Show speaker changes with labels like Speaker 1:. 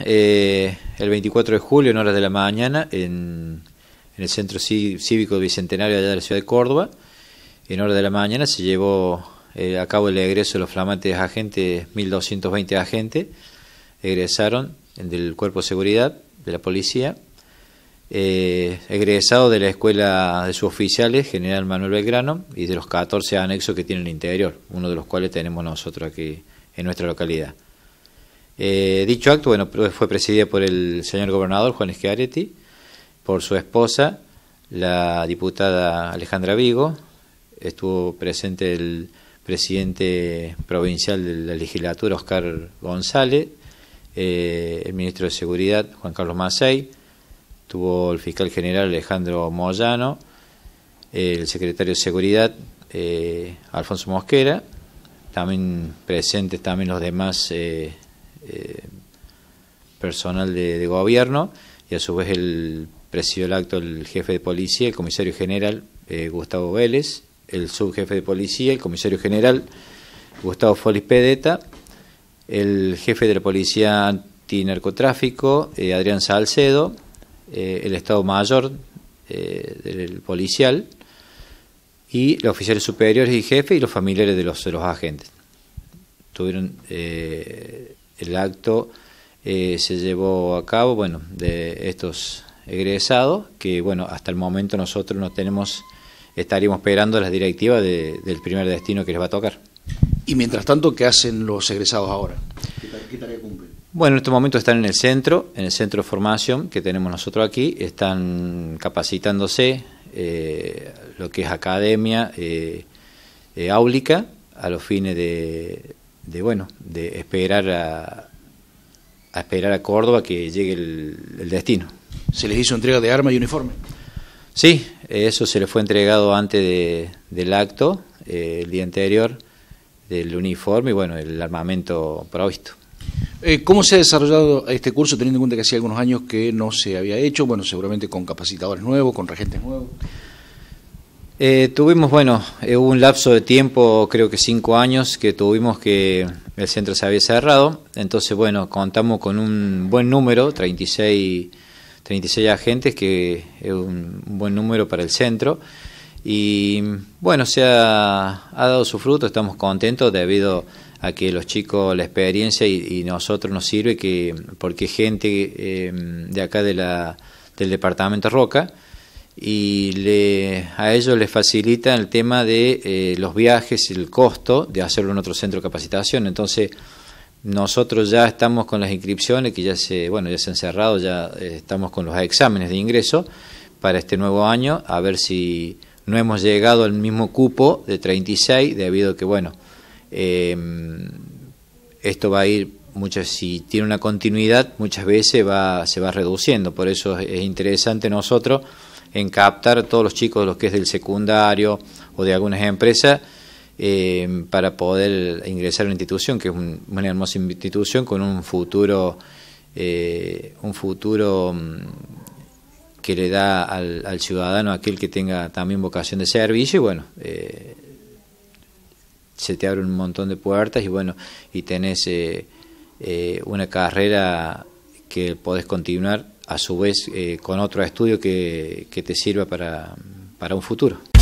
Speaker 1: eh, el 24 de julio en horas de la mañana en, el Centro Cívico Bicentenario de la ciudad de Córdoba. En horas de la mañana se llevó eh, a cabo el egreso de los flamantes agentes, 1220 agentes egresaron del Cuerpo de Seguridad de la Policía, eh, egresado de la Escuela de Suboficiales General Manuel Belgrano y de los 14 anexos que tiene el interior, uno de los cuales tenemos nosotros aquí en nuestra localidad. Eh, dicho acto bueno, fue presidido por el señor gobernador Juan Esquiareti, por su esposa, la diputada Alejandra Vigo, estuvo presente el presidente provincial de la legislatura, Oscar González, eh, el ministro de Seguridad, Juan Carlos Macei, tuvo el fiscal general Alejandro Moyano, el secretario de Seguridad, eh, Alfonso Mosquera, también presentes también los demás eh, personal de, gobierno y a su vez el presidió el acto el jefe de policía, el comisario general eh, Gustavo Vélez, el subjefe de policía, el comisario general Gustavo Folis Pedeta, el jefe de la policía antinarcotráfico eh, Adrián Salcedo, el Estado Mayor del policial y los oficiales superiores y jefes y los familiares de los, de los agentes. Tuvieron el acto eh, se llevó a cabo, bueno, de estos egresados, que bueno, hasta el momento nosotros no tenemos, estaríamos esperando las directivas del primer destino que les va a tocar. Y mientras tanto, ¿qué hacen los egresados ahora? ¿Qué, tarea, cumplen? Bueno, en este momento están en el centro, en el centro de formación que tenemos nosotros aquí, están capacitándose, eh, lo que es academia eh, eh, áulica, a los fines de, de bueno, de esperar a, esperar a Córdoba que llegue el, destino. ¿Se les hizo entrega de arma y uniforme? Sí, eso se les fue entregado antes del acto, eh, el día anterior, del uniforme y bueno, el armamento provisto. Eh, ¿Cómo se ha desarrollado este curso teniendo en cuenta que hacía algunos años que no se había hecho? Bueno, seguramente con capacitadores nuevos, con regentes nuevos. Eh, tuvimos, bueno, eh, hubo un lapso de tiempo, creo que cinco años, que tuvimos que el centro se había cerrado. Entonces, bueno, contamos con un buen número, 36, 36 agentes, que es un, buen número para el centro. Y bueno, se ha, dado su fruto, estamos contentos debido a que los chicos, la experiencia y, nosotros nos sirve, que porque gente eh, de acá del departamento Roca, y a ellos les facilita el tema de eh, los viajes, y el costo de hacerlo en otro centro de capacitación. Entonces, nosotros ya estamos con las inscripciones que ya se, bueno, ya se han cerrado, ya eh, estamos con los exámenes de ingreso para este nuevo año, a ver si no hemos llegado al mismo cupo de 36, debido a que, bueno, em, esto va a ir muchas si tiene una continuidad muchas veces va se va reduciendo por eso es interesante nosotros en captar a todos los chicos, los que es del secundario o de algunas empresas, eh, para poder ingresar a una institución que es una hermosa institución con un futuro, eh, un futuro mm, que le da al, ciudadano aquel que tenga también vocación de servicio y bueno. Eh, se te abre un montón de puertas y bueno, y tenés una carrera que podés continuar a su vez eh, con otro estudio que, te sirva para un futuro.